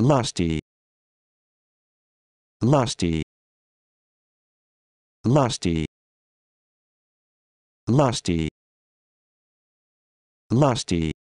lusty lusty lusty lusty lusty